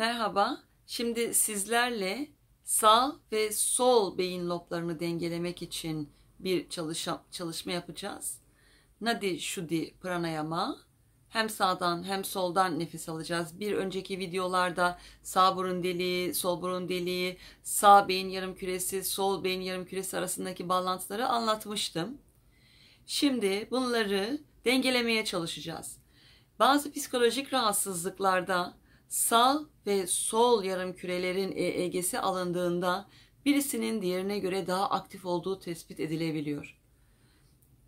Merhaba. Şimdi sizlerle sağ ve sol beyin loblarını dengelemek için bir çalışa, çalışma yapacağız. Nadi Shudi Pranayama. Hem sağdan hem soldan nefes alacağız. Bir önceki videolarda sağ burun deliği, sol burun deliği, sağ beyin yarım küresi, sol beyin yarım küresi arasındaki bağlantıları anlatmıştım. Şimdi bunları dengelemeye çalışacağız. Bazı psikolojik rahatsızlıklarda Sağ ve sol yarım kürelerin EEG'si alındığında birisinin diğerine göre daha aktif olduğu tespit edilebiliyor.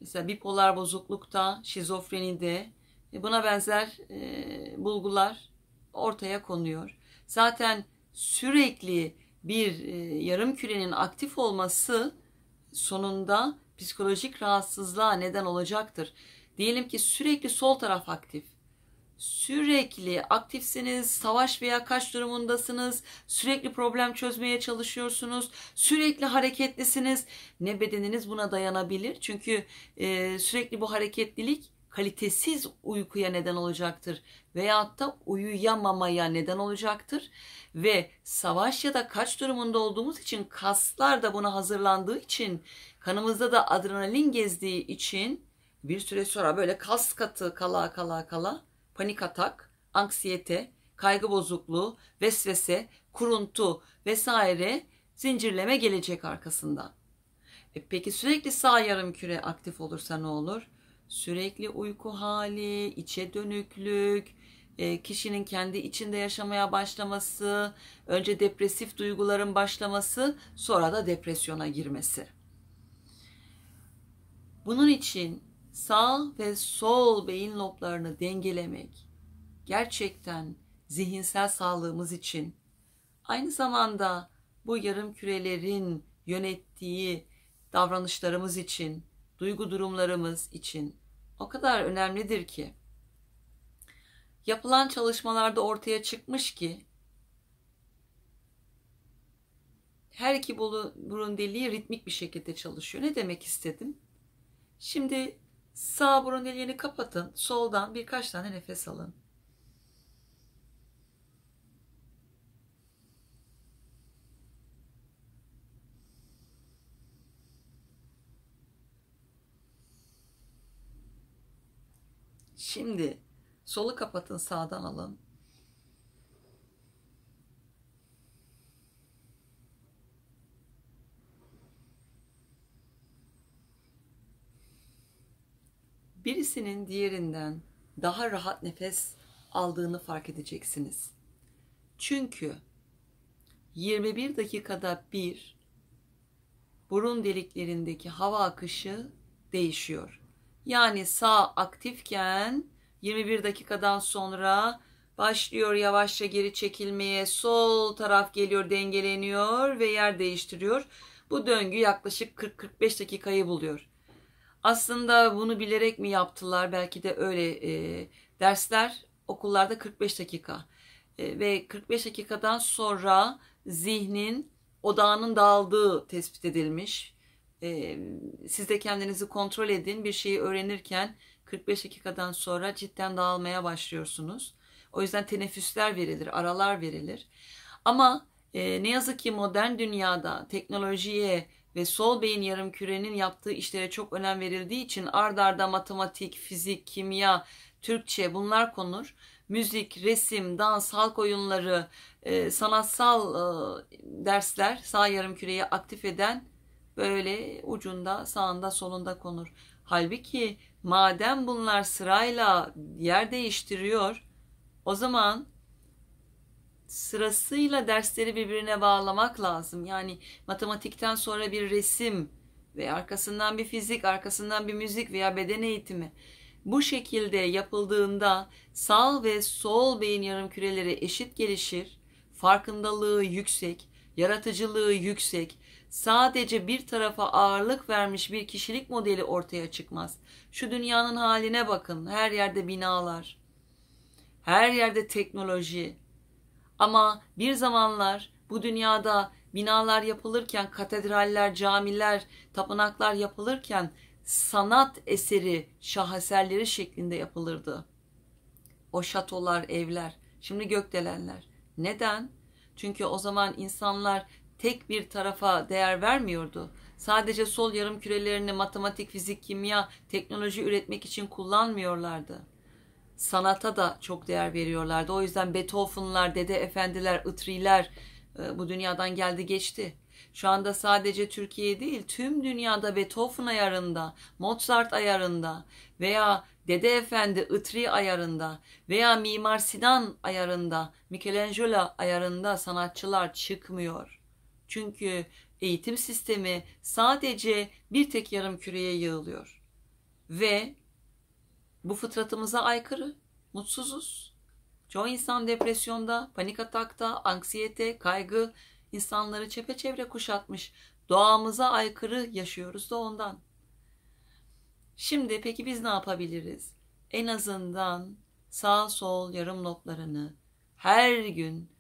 Mesela bipolar bozuklukta, şizofrenide e, buna benzer e, bulgular ortaya konuyor. Zaten sürekli bir e, yarım kürenin aktif olması sonunda psikolojik rahatsızlığa neden olacaktır. Diyelim ki sürekli sol taraf aktif sürekli aktifsiniz, savaş veya kaç durumundasınız, sürekli problem çözmeye çalışıyorsunuz, sürekli hareketlisiniz. Ne bedeniniz buna dayanabilir? Çünkü e, sürekli bu hareketlilik kalitesiz uykuya neden olacaktır veyahut da uyuyamamaya neden olacaktır ve savaş ya da kaç durumunda olduğumuz için kaslar da buna hazırlandığı için kanımızda da adrenalin gezdiği için bir süre sonra böyle kas katı kala kala kala panik atak, anksiyete, kaygı bozukluğu, vesvese, kuruntu vesaire zincirleme gelecek arkasından. E peki sürekli sağ yarım küre aktif olursa ne olur? Sürekli uyku hali, içe dönüklük, e, kişinin kendi içinde yaşamaya başlaması, önce depresif duyguların başlaması, sonra da depresyona girmesi. Bunun için sağ ve sol beyin loblarını dengelemek gerçekten zihinsel sağlığımız için aynı zamanda bu yarım kürelerin yönettiği davranışlarımız için, duygu durumlarımız için o kadar önemlidir ki yapılan çalışmalarda ortaya çıkmış ki her iki burun deliği ritmik bir şekilde çalışıyor. Ne demek istedim? Şimdi Sağ burun deliğini kapatın. Soldan birkaç tane nefes alın. Şimdi solu kapatın sağdan alın. birisinin diğerinden daha rahat nefes aldığını fark edeceksiniz. Çünkü 21 dakikada bir burun deliklerindeki hava akışı değişiyor. Yani sağ aktifken 21 dakikadan sonra başlıyor yavaşça geri çekilmeye. Sol taraf geliyor, dengeleniyor ve yer değiştiriyor. Bu döngü yaklaşık 40-45 dakikayı buluyor. Aslında bunu bilerek mi yaptılar? Belki de öyle e, dersler okullarda 45 dakika e, ve 45 dakikadan sonra zihnin odağının dağıldığı tespit edilmiş. E, siz de kendinizi kontrol edin. Bir şeyi öğrenirken 45 dakikadan sonra cidden dağılmaya başlıyorsunuz. O yüzden teneffüsler verilir, aralar verilir. Ama e, ne yazık ki modern dünyada teknolojiye ve sol beyin yarım kürenin yaptığı işlere çok önem verildiği için ard arda matematik, fizik, kimya, Türkçe bunlar konur. Müzik, resim, dans, halk oyunları, e, sanatsal e, dersler sağ yarım küreyi aktif eden böyle ucunda sağında solunda konur. Halbuki madem bunlar sırayla yer değiştiriyor o zaman sırasıyla dersleri birbirine bağlamak lazım. Yani matematikten sonra bir resim ve arkasından bir fizik, arkasından bir müzik veya beden eğitimi. Bu şekilde yapıldığında sağ ve sol beyin yarım küreleri eşit gelişir, farkındalığı yüksek, yaratıcılığı yüksek, sadece bir tarafa ağırlık vermiş bir kişilik modeli ortaya çıkmaz. Şu dünyanın haline bakın. Her yerde binalar, her yerde teknoloji, ama bir zamanlar bu dünyada binalar yapılırken, katedraller, camiler, tapınaklar yapılırken sanat eseri şaheserleri şeklinde yapılırdı. O şatolar, evler, şimdi gökdelenler. Neden? Çünkü o zaman insanlar tek bir tarafa değer vermiyordu. Sadece sol yarım kürelerini matematik, fizik, kimya, teknoloji üretmek için kullanmıyorlardı sanata da çok değer veriyorlardı. O yüzden Beethoven'lar, Dede Efendiler, Itriler e, bu dünyadan geldi geçti. Şu anda sadece Türkiye değil tüm dünyada Beethoven ayarında, Mozart ayarında veya Dede Efendi Itri ayarında veya Mimar Sinan ayarında, Michelangelo ayarında sanatçılar çıkmıyor. Çünkü eğitim sistemi sadece bir tek yarım küreye yığılıyor. Ve bu fıtratımıza aykırı. Mutsuzuz. Çoğu insan depresyonda, panik atakta, anksiyete, kaygı insanları çepeçevre kuşatmış. Doğamıza aykırı yaşıyoruz da ondan. Şimdi peki biz ne yapabiliriz? En azından sağ sol yarım notlarını her gün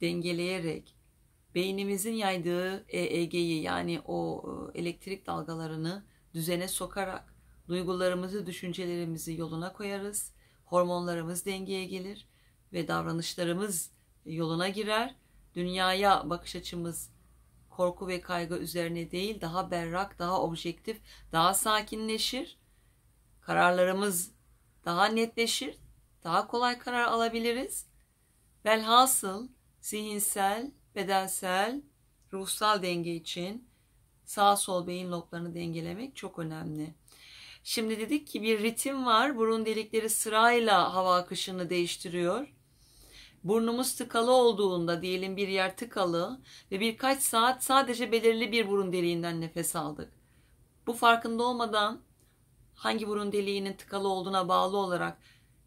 dengeleyerek beynimizin yaydığı EEG'yi yani o e, elektrik dalgalarını düzene sokarak Duygularımızı, düşüncelerimizi yoluna koyarız. Hormonlarımız dengeye gelir ve davranışlarımız yoluna girer. Dünyaya bakış açımız korku ve kaygı üzerine değil, daha berrak, daha objektif, daha sakinleşir. Kararlarımız daha netleşir, daha kolay karar alabiliriz. Velhasıl zihinsel, bedensel, ruhsal denge için sağ sol beyin loblarını dengelemek çok önemli. Şimdi dedik ki bir ritim var. Burun delikleri sırayla hava akışını değiştiriyor. Burnumuz tıkalı olduğunda diyelim bir yer tıkalı ve birkaç saat sadece belirli bir burun deliğinden nefes aldık. Bu farkında olmadan hangi burun deliğinin tıkalı olduğuna bağlı olarak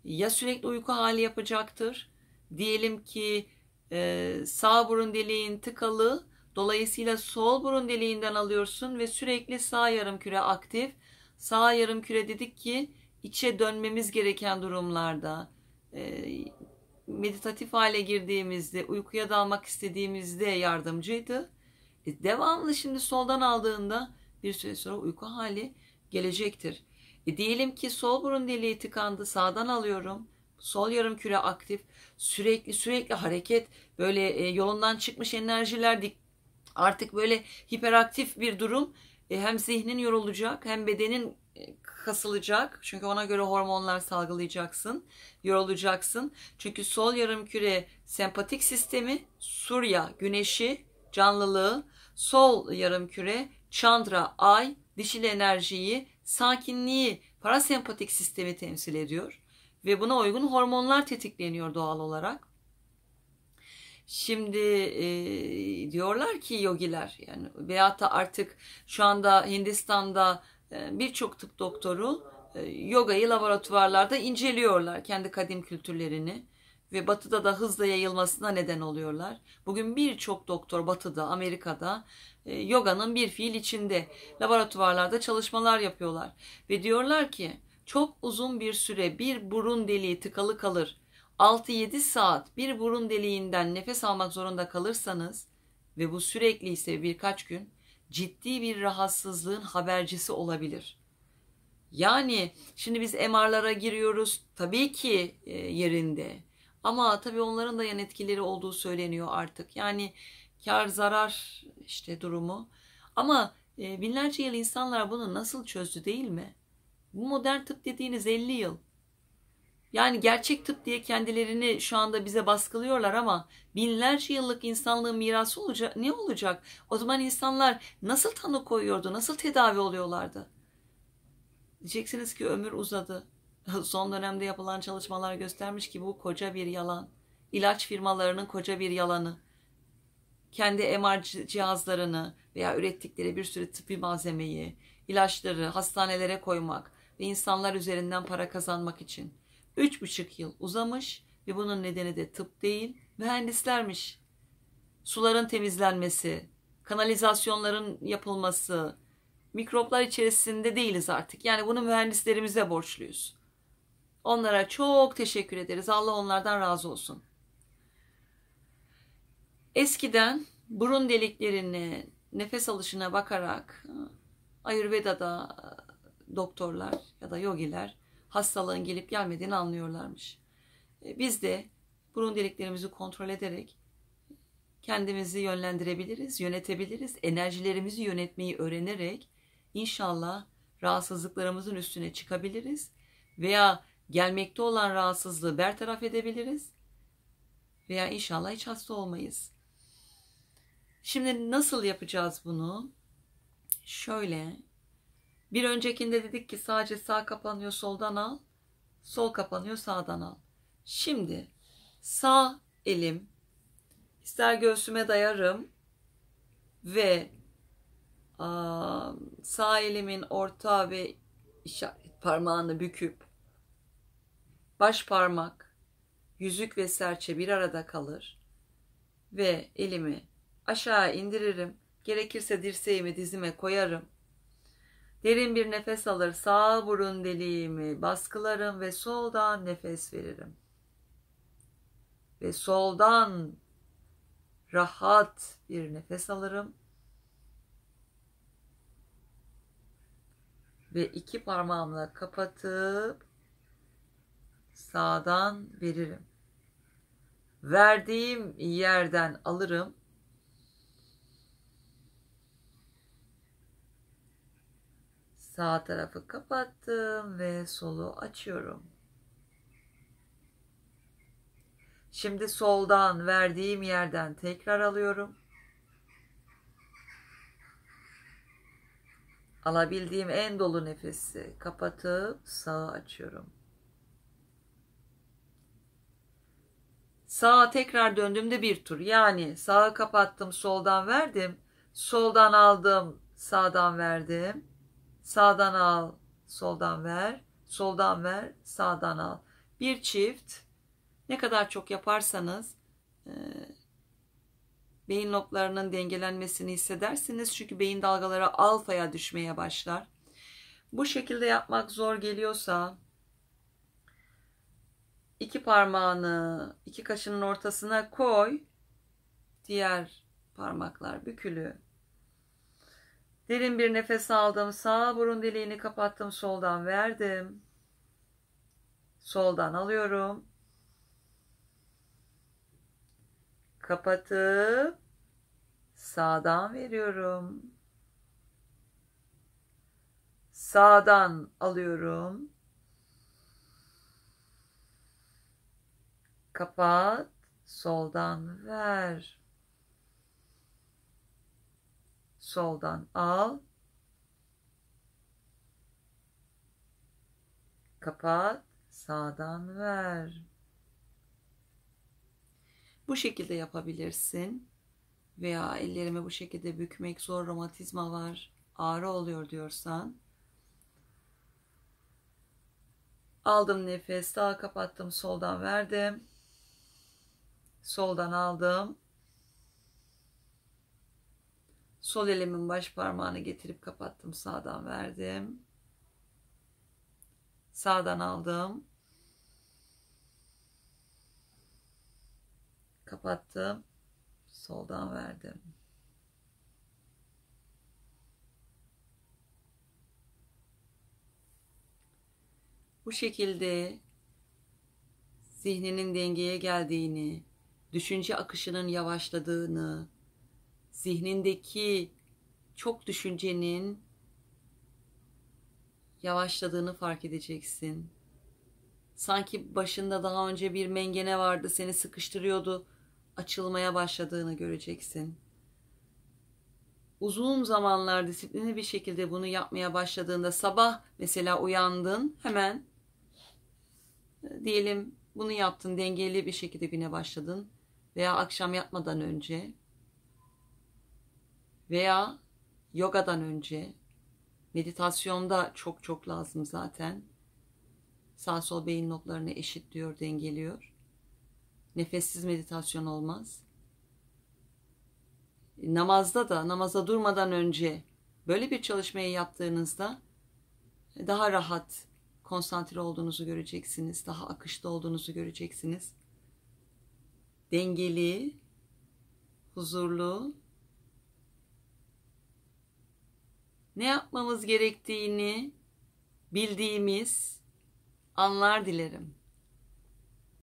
ya sürekli uyku hali yapacaktır. Diyelim ki e, sağ burun deliğin tıkalı Dolayısıyla sol burun deliğinden alıyorsun ve sürekli sağ yarım küre aktif Sağ yarım küre dedik ki içe dönmemiz gereken durumlarda, e, meditatif hale girdiğimizde, uykuya dalmak istediğimizde yardımcıydı. E, devamlı şimdi soldan aldığında bir süre sonra uyku hali gelecektir. E, diyelim ki sol burun deliği tıkandı, sağdan alıyorum. Sol yarım küre aktif, sürekli sürekli hareket, böyle e, yolundan çıkmış enerjiler dik, artık böyle hiperaktif bir durum e, hem zihnin yorulacak hem bedenin e, kasılacak. Çünkü ona göre hormonlar salgılayacaksın. Yorulacaksın. Çünkü sol yarım küre sempatik sistemi Surya güneşi canlılığı sol yarım küre Chandra ay dişil enerjiyi sakinliği parasempatik sistemi temsil ediyor ve buna uygun hormonlar tetikleniyor doğal olarak. Şimdi e, diyorlar ki yogiler yani veyahut da artık şu anda Hindistan'da e, birçok tıp doktoru e, yogayı laboratuvarlarda inceliyorlar kendi kadim kültürlerini ve batıda da hızla yayılmasına neden oluyorlar. Bugün birçok doktor batıda, Amerika'da e, yoganın bir fiil içinde laboratuvarlarda çalışmalar yapıyorlar ve diyorlar ki çok uzun bir süre bir burun deliği tıkalı kalır 6-7 saat bir burun deliğinden nefes almak zorunda kalırsanız ve bu sürekli ise birkaç gün ciddi bir rahatsızlığın habercisi olabilir. Yani şimdi biz MR'lara giriyoruz tabii ki e, yerinde ama tabii onların da yan etkileri olduğu söyleniyor artık. Yani kar zarar işte durumu ama e, binlerce yıl insanlar bunu nasıl çözdü değil mi? Bu modern tıp dediğiniz 50 yıl yani gerçek tıp diye kendilerini şu anda bize baskılıyorlar ama binlerce yıllık insanlığın mirası olacak, ne olacak? O zaman insanlar nasıl tanı koyuyordu, nasıl tedavi oluyorlardı? Diyeceksiniz ki ömür uzadı. Son dönemde yapılan çalışmalar göstermiş ki bu koca bir yalan. İlaç firmalarının koca bir yalanı. Kendi MR cihazlarını veya ürettikleri bir sürü tıbbi malzemeyi, ilaçları hastanelere koymak ve insanlar üzerinden para kazanmak için. Üç buçuk yıl uzamış ve bunun nedeni de tıp değil, mühendislermiş. Suların temizlenmesi, kanalizasyonların yapılması, mikroplar içerisinde değiliz artık. Yani bunu mühendislerimize borçluyuz. Onlara çok teşekkür ederiz. Allah onlardan razı olsun. Eskiden burun deliklerini nefes alışına bakarak ıı, Ayurveda'da doktorlar ya da yogiler hastalığın gelip gelmediğini anlıyorlarmış. E, biz de burun deliklerimizi kontrol ederek kendimizi yönlendirebiliriz, yönetebiliriz. Enerjilerimizi yönetmeyi öğrenerek inşallah rahatsızlıklarımızın üstüne çıkabiliriz veya gelmekte olan rahatsızlığı bertaraf edebiliriz veya inşallah hiç hasta olmayız. Şimdi nasıl yapacağız bunu? Şöyle bir öncekinde dedik ki sadece sağ kapanıyor soldan al. Sol kapanıyor sağdan al. Şimdi sağ elim ister göğsüme dayarım ve sağ elimin orta ve işaret parmağını büküp baş parmak, yüzük ve serçe bir arada kalır ve elimi aşağı indiririm. Gerekirse dirseğimi dizime koyarım Derin bir nefes alır sağ burun deliğimi baskılarım ve soldan nefes veririm. Ve soldan rahat bir nefes alırım. Ve iki parmağımla kapatıp sağdan veririm. Verdiğim yerden alırım Sağ tarafı kapattım ve solu açıyorum. Şimdi soldan verdiğim yerden tekrar alıyorum. Alabildiğim en dolu nefesi kapatıp sağa açıyorum. Sağa tekrar döndüğümde bir tur. Yani sağı kapattım, soldan verdim. Soldan aldım, sağdan verdim. Sağdan al, soldan ver, soldan ver, sağdan al. Bir çift ne kadar çok yaparsanız e, beyin loblarının dengelenmesini hissedersiniz. Çünkü beyin dalgaları alfaya düşmeye başlar. Bu şekilde yapmak zor geliyorsa iki parmağını iki kaşının ortasına koy. Diğer parmaklar bükülü Derin bir nefes aldım. Sağ burun deliğini kapattım. Soldan verdim. Soldan alıyorum. Kapatıp sağdan veriyorum. Sağdan alıyorum. Kapat, soldan ver. Soldan al. Kapat. Sağdan ver. Bu şekilde yapabilirsin. Veya ellerimi bu şekilde bükmek zor romatizma var. Ağrı oluyor diyorsan. Aldım nefes. Sağ kapattım. Soldan verdim. Soldan aldım. Sol elimin baş parmağını getirip kapattım. Sağdan verdim. Sağdan aldım. Kapattım. Soldan verdim. Bu şekilde zihninin dengeye geldiğini, düşünce akışının yavaşladığını, zihnindeki çok düşüncenin yavaşladığını fark edeceksin. Sanki başında daha önce bir mengene vardı, seni sıkıştırıyordu. Açılmaya başladığını göreceksin. Uzun zamanlar disiplinli bir şekilde bunu yapmaya başladığında sabah mesela uyandın hemen e, diyelim bunu yaptın dengeli bir şekilde güne başladın veya akşam yatmadan önce veya yogadan önce meditasyonda çok çok lazım zaten. Sağ sol beyin notlarını eşitliyor, dengeliyor. Nefessiz meditasyon olmaz. Namazda da namaza durmadan önce böyle bir çalışmayı yaptığınızda daha rahat konsantre olduğunuzu göreceksiniz. Daha akışta olduğunuzu göreceksiniz. Dengeli, huzurlu ne yapmamız gerektiğini bildiğimiz anlar dilerim.